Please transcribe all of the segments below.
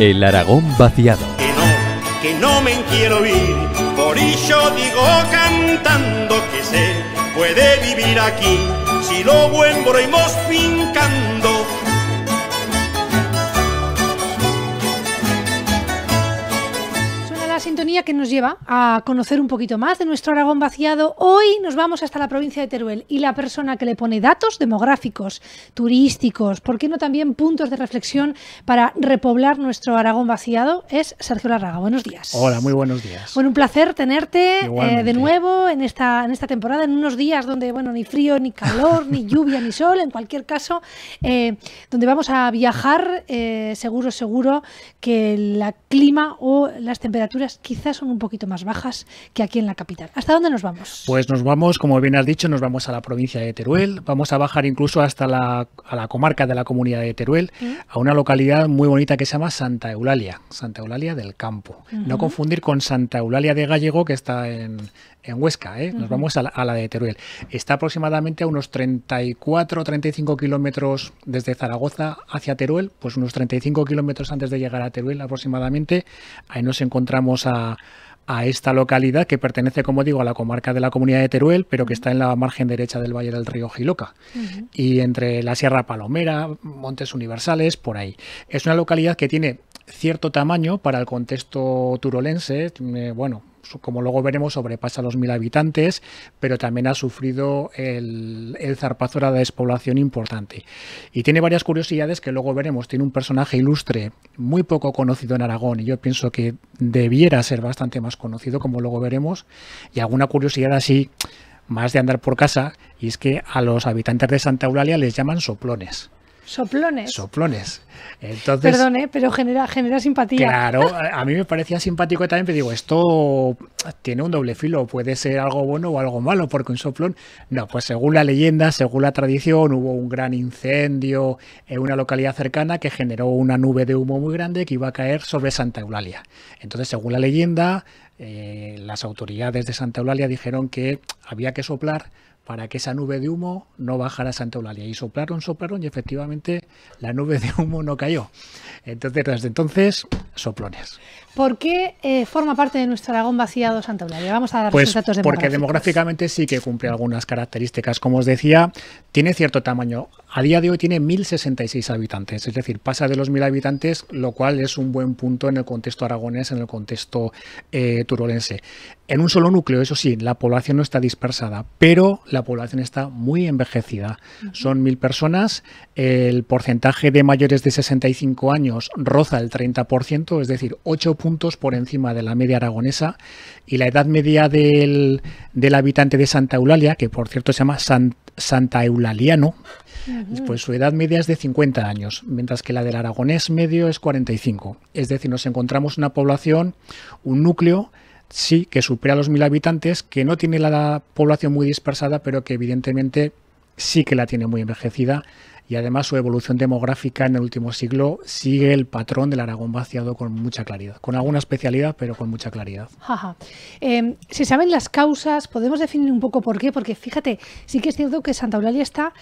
El Aragón vaciado. Que no, que no me quiero ir, por ello digo cantando que se puede vivir aquí, si lo vuelvo broimos fincando. que nos lleva a conocer un poquito más de nuestro Aragón vaciado. Hoy nos vamos hasta la provincia de Teruel y la persona que le pone datos demográficos, turísticos, ¿por qué no también puntos de reflexión para repoblar nuestro Aragón vaciado? Es Sergio Larraga. Buenos días. Hola, muy buenos días. Bueno, un placer tenerte eh, de nuevo en esta, en esta temporada, en unos días donde, bueno, ni frío, ni calor, ni lluvia, ni sol, en cualquier caso, eh, donde vamos a viajar, eh, seguro, seguro, que el clima o las temperaturas quizás quizás son un poquito más bajas que aquí en la capital. ¿Hasta dónde nos vamos? Pues nos vamos, como bien has dicho, nos vamos a la provincia de Teruel, vamos a bajar incluso hasta la, a la comarca de la comunidad de Teruel, ¿Eh? a una localidad muy bonita que se llama Santa Eulalia, Santa Eulalia del Campo. No confundir con Santa Eulalia de Gallego, que está en, en Huesca, ¿eh? nos vamos a la, de Teruel. Está aproximadamente a unos 34 o 35 kilómetros desde Zaragoza hacia Teruel, pues unos 35 kilómetros antes de llegar a Teruel aproximadamente. Ahí nos encontramos a, esta localidad que pertenece, como digo, a la comarca de la comunidad de Teruel, pero que está en la margen derecha del valle del río Giloca y entre la Sierra Palomera, Montes Universales, por ahí. Es una localidad que tiene cierto tamaño para el contexto turolense, eh, bueno, como luego veremos, sobrepasa los mil habitantes, pero también ha sufrido el, zarpazo de la despoblación importante. Y tiene varias curiosidades que luego veremos. Tiene un personaje ilustre muy poco conocido en Aragón y yo pienso que debiera ser bastante más conocido, como luego veremos. Y alguna curiosidad así, más de andar por casa, y es que a los habitantes de Santa Eulalia les llaman soplones. Soplones. Soplones. Entonces, Perdón, pero genera, genera simpatía. Claro, a mí me parecía simpático también, pero digo, esto tiene un doble filo, puede ser algo bueno o algo malo, porque un soplón, no, pues según la leyenda, según la tradición, hubo un gran incendio en una localidad cercana que generó una nube de humo muy grande que iba a caer sobre Santa Eulalia. Entonces, según la leyenda, eh, las autoridades de Santa Eulalia dijeron que había que soplar para que esa nube de humo no bajara a Santa Eulalia. Y soplaron, soplaron y efectivamente la nube de humo no cayó. Entonces, desde entonces, soplones. ¿Por qué eh, forma parte de nuestro Aragón vaciado Santa Eulalia? Vamos a dar pues los datos Porque demográficamente sí que cumple algunas características. Como os decía, tiene cierto tamaño a día de hoy tiene 1.066 habitantes, es decir, pasa de los 1.000 habitantes, lo cual es un buen punto en el contexto aragonés, en el contexto eh, turolense. En un solo núcleo, eso sí, la población no está dispersada, pero la población está muy envejecida. Son 1.000 personas, el porcentaje de mayores de 65 años roza el 30%, es decir, 8 puntos por encima de la media aragonesa, y la edad media del, habitante de Santa Eulalia, que por cierto se llama San, Santa Eulaliano, pues su edad media es de 50 años, mientras que la del aragonés medio es 45. Es decir, nos encontramos una población, un núcleo, sí, que supera los mil habitantes, que no tiene la población muy dispersada, pero que evidentemente sí que la tiene muy envejecida y además su evolución demográfica en el último siglo sigue el patrón del Aragón vaciado con mucha claridad, con alguna especialidad, pero con mucha claridad. Em, se si saben las causas, podemos definir un poco por qué, porque fíjate, sí que es cierto que Santa Eulalia está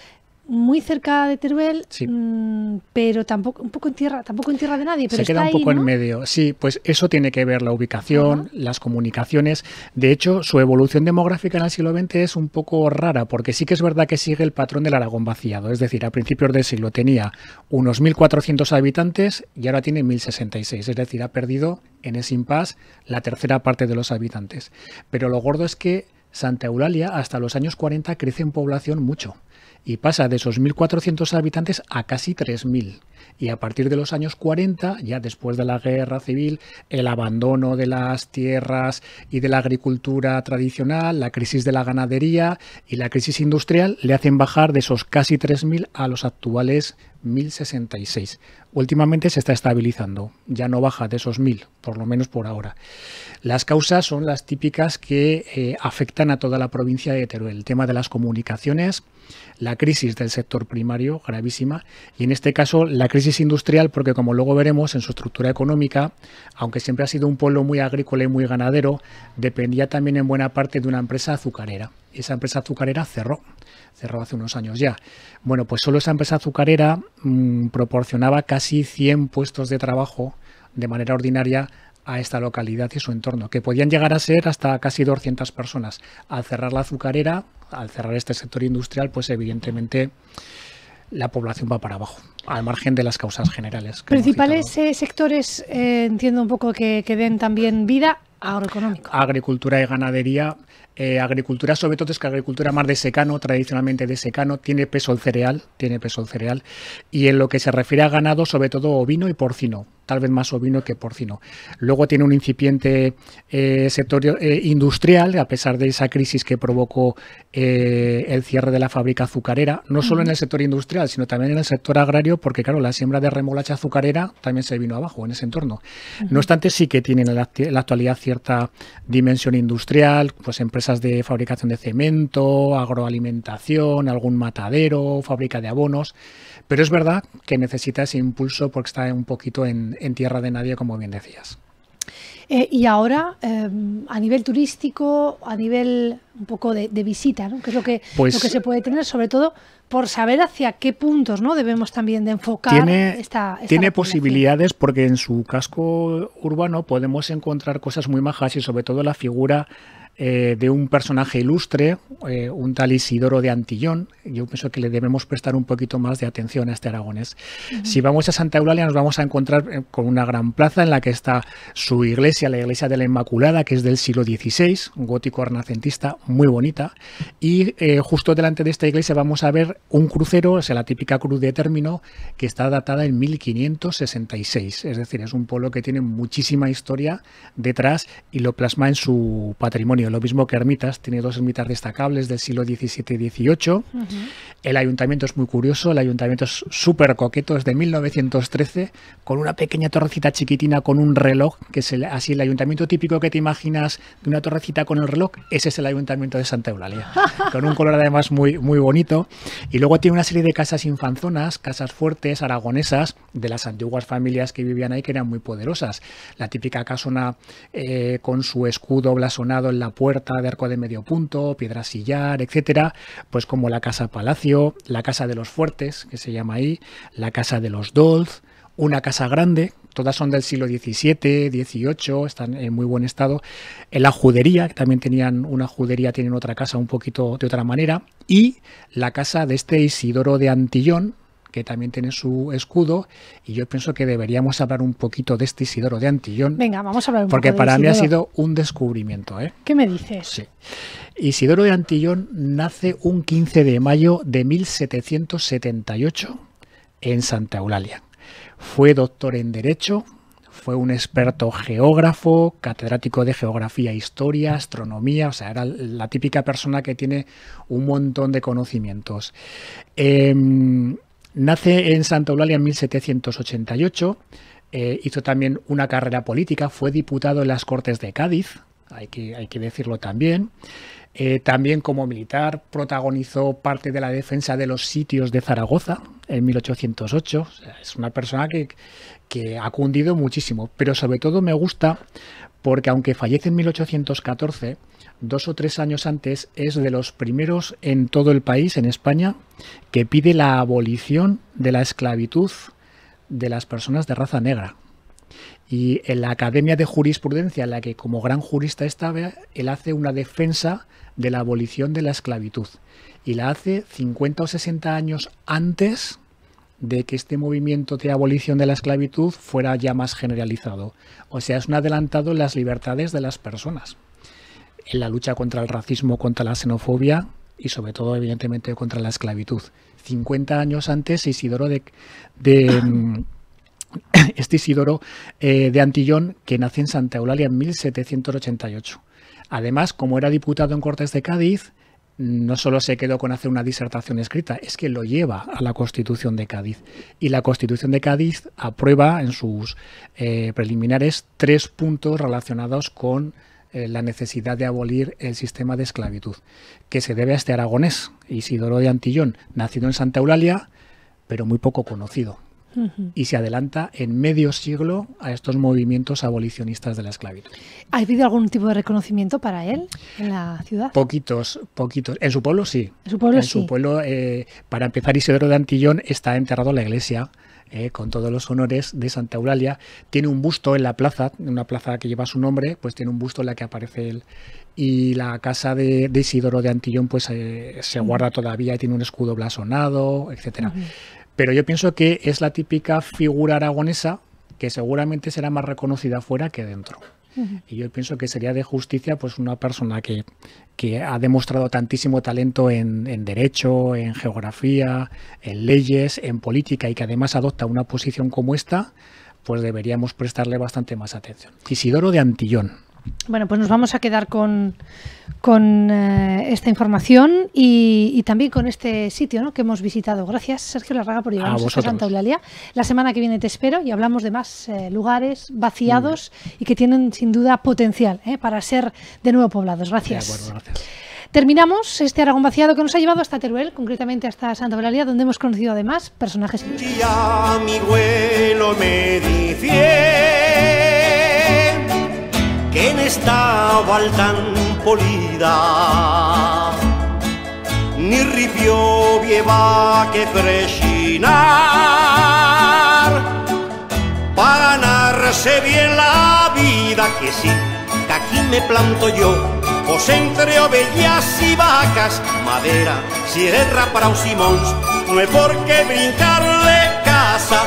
muy cerca de Teruel, mm, pero tampoco un poco en tierra, tampoco en tierra de nadie. Pero se queda un poco en medio. Sí, pues eso tiene que ver la ubicación, las comunicaciones. De hecho, su evolución demográfica en el siglo XX es un poco rara, porque sí que es verdad que sigue el patrón del Aragón vaciado. Es decir, a principios del siglo tenía unos 1.400 habitantes y ahora tiene 1.066. Es decir, ha perdido en ese impasse la tercera parte de los habitantes. Pero lo gordo es que Santa Eulalia hasta los años 40 crece en población mucho y pasa de esos 1.400 habitantes a casi 3.000. Y a partir de los años 40, ya después de la guerra civil, el abandono de las tierras y de la agricultura tradicional, la crisis de la ganadería y la crisis industrial le hacen bajar de esos casi 3.000 a los actuales 1066. Últimamente se está estabilizando, ya no baja de esos 1000, por lo menos por ahora. Las causas son las típicas que eh, afectan a toda la provincia de Teruel. El tema de las comunicaciones, la crisis del sector primario, gravísima, y en este caso la crisis industrial, porque como luego veremos en su estructura económica, aunque siempre ha sido un pueblo muy agrícola y muy ganadero, dependía también en buena parte de una empresa azucarera. Esa empresa azucarera cerró cerró hace unos años ya. Bueno, pues solo esa empresa azucarera mm, proporcionaba casi 100 puestos de trabajo de manera ordinaria a esta localidad y su entorno, que podían llegar a ser hasta casi 200 personas. Al cerrar la azucarera, al cerrar este sector industrial, pues evidentemente la población va para abajo, al margen de las causas generales. Principales eh, sectores, eh, entiendo un poco que, den también vida agroeconómica? Agricultura y ganadería eh, agricultura, sobre todo es que agricultura más de secano, tradicionalmente de secano, tiene peso el cereal, tiene peso el cereal. Y en lo que se refiere a ganado, sobre todo ovino y porcino tal vez más ovino que porcino. Luego tiene un incipiente eh, sector eh, industrial, a pesar de esa crisis que provocó eh, el cierre de la fábrica azucarera, no solo en el sector industrial, sino también en el sector agrario, porque claro, la siembra de remolacha azucarera también se vino abajo en ese entorno. No obstante, sí que tiene en la actualidad cierta dimensión industrial, pues empresas de fabricación de cemento, agroalimentación, algún matadero, fábrica de abonos, pero es verdad que necesita ese impulso porque está un poquito en, en tierra de nadie, como bien decías. Eh, y ahora, em, a nivel turístico, a nivel un poco de, visita, ¿no? que es lo que, pues lo que se puede tener, sobre todo por saber hacia qué puntos ¿no? debemos también de enfocar tiene, esta Tiene posibilidades porque en su casco urbano podemos encontrar cosas muy majas y sobre todo la figura eh, de un personaje ilustre, eh, un tal Isidoro de Antillón. Yo pienso que le debemos prestar un poquito más de atención a este Aragones Si vamos a Santa Eulalia nos vamos a encontrar eh, con una gran plaza en la que está su iglesia, la iglesia de la Inmaculada, que es del siglo XVI, gótico renacentista muy bonita. Y justo delante de esta iglesia vamos a ver un crucero, o sea, la típica cruz de término, que está datada en 1566. Es decir, es un pueblo que tiene muchísima historia detrás y lo plasma en su patrimonio lo mismo que ermitas, tiene dos ermitas destacables del siglo XVII y XVIII. El ayuntamiento es muy curioso, el ayuntamiento es súper coqueto, es de 1913, con una pequeña torrecita chiquitina con un reloj, que es así el ayuntamiento típico que te imaginas de una torrecita con el reloj, ese es el ayuntamiento de Santa Eulalia, con un color además muy, muy bonito. Y luego tiene una serie de casas infanzonas, casas fuertes, aragonesas, de las antiguas familias que vivían ahí, que eran muy poderosas. La típica casona eh, con su escudo blasonado en la Puerta de Arco de Medio Punto, Piedra Sillar, etcétera, pues como la Casa Palacio, la Casa de los Fuertes, que se llama ahí, la Casa de los Dolz, una casa grande, todas son del siglo XVII, XVIII, están en muy buen estado. la judería, que también tenían una judería, tienen otra casa un poquito de otra manera. Y la casa de este Isidoro de Antillón, que también tiene su escudo, y yo pienso que deberíamos hablar un poquito de este Isidoro de Antillón. Venga, vamos a hablar un Porque para mí ha sido un descubrimiento. ¿eh? ¿Qué me dices? Sí. Isidoro de Antillón nace un 15 de mayo de 1778 en Santa Eulalia. Fue doctor en Derecho, fue un experto geógrafo, catedrático de geografía, historia, astronomía, o sea, era la típica persona que tiene un montón de conocimientos. Em, Nace en Santa Eulalia en 1788, eh, hizo también una carrera política, fue diputado en las Cortes de Cádiz, hay que, hay que decirlo también. Eh, también como militar protagonizó parte de la defensa de los sitios de Zaragoza en 1808. es una persona que, que ha cundido muchísimo, pero sobre todo me gusta porque aunque fallece en 1814, dos o tres años antes es de los primeros en todo el país, en España, que pide la abolición de la esclavitud de las personas de raza negra. Y en la Academia de Jurisprudencia, en la que como gran jurista estaba, él hace una defensa de la abolición de la esclavitud. Y la hace 50 o 60 años antes de que este movimiento de abolición de la esclavitud fuera ya más generalizado. O sea, es un adelantado en las libertades de las personas, en la lucha contra el racismo, contra la xenofobia y sobre todo, evidentemente, contra la esclavitud. 50 años antes, Isidoro de, de mm, este Isidoro eh, de Antillón, que nació en Santa Eulalia en 1788. Además, como era diputado en Cortes de Cádiz, no solo se quedó con hacer una disertación escrita, es que lo lleva a la Constitución de Cádiz. Y la Constitución de Cádiz aprueba en sus eh, preliminares tres puntos relacionados con eh, la necesidad de abolir el sistema de esclavitud, que se debe a este aragonés, Isidoro de Antillón, nacido en Santa Eulalia, pero muy poco conocido y se adelanta en medio siglo a estos movimientos abolicionistas de la esclavitud. ¿Ha habido algún tipo de reconocimiento para él en la ciudad? Poquitos, poquitos. En su pueblo sí. En su pueblo en Su pueblo, eh, para empezar, Isidoro de Antillón está enterrado en la iglesia. Eh, con todos los honores de Santa Eulalia. Tiene un busto en la plaza, en una plaza que lleva su nombre, pues tiene un busto en la que aparece él. Y la casa de, Isidoro de Antillón, pues eh, se guarda todavía y tiene un escudo blasonado, etcétera. Pero yo pienso que es la típica figura aragonesa que seguramente será más reconocida fuera que dentro. Y yo pienso que sería de justicia pues una persona que, ha demostrado tantísimo talento en, en, derecho, en geografía, en leyes, en política y que además adopta una posición como esta, pues deberíamos prestarle bastante más atención. Isidoro de Antillón, bueno, pues nos vamos a quedar con, eh, esta información y, también con este sitio que hemos visitado. Gracias, Sergio Larraga, por llevarnos a Santa Eulalia. La semana que viene te espero y hablamos de más eh, lugares vaciados y que tienen sin duda potencial eh, para ser de nuevo poblados. Gracias. Terminamos este Aragón vaciado que nos ha llevado hasta Teruel, concretamente hasta Santa Eulalia, donde hemos conocido además personajes. me estaba tan polida ni ripio lleva que presinar para ganarse bien la vida que sí que aquí me planto yo pues entre ovejas y vacas madera, sierra para un simón no es porque brindarle casa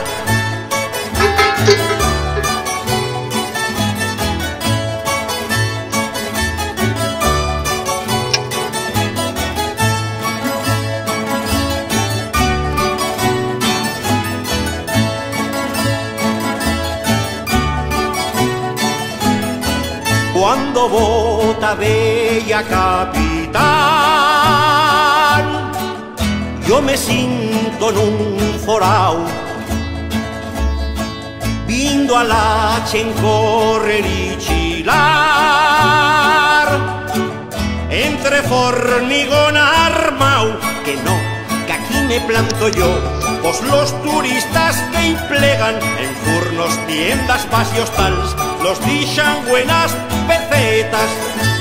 bota bella capital. Yo me siento en un forao, vindo a la correr y chilar, entre formigón armao, que no, que aquí me planto yo, pues los turistas que implegan en turnos, tiendas, pasos tals los dichan buenas, pero profetas